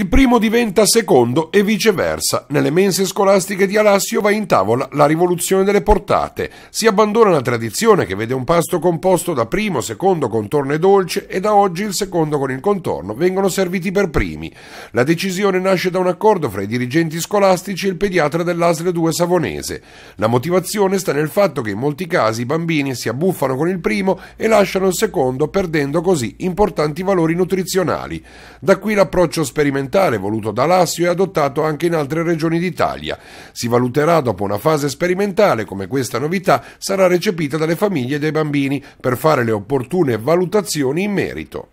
il primo diventa secondo e viceversa. Nelle mense scolastiche di Alassio va in tavola la rivoluzione delle portate. Si abbandona la tradizione che vede un pasto composto da primo, secondo, contorno e dolce e da oggi il secondo con il contorno vengono serviti per primi. La decisione nasce da un accordo fra i dirigenti scolastici e il pediatra dell'Asle 2 Savonese. La motivazione sta nel fatto che in molti casi i bambini si abbuffano con il primo e lasciano il secondo perdendo così importanti valori nutrizionali. Da qui l'approccio sperimentale parlamentare voluto da Lassio e adottato anche in altre regioni d'Italia. Si valuterà dopo una fase sperimentale come questa novità sarà recepita dalle famiglie e dai bambini per fare le opportune valutazioni in merito.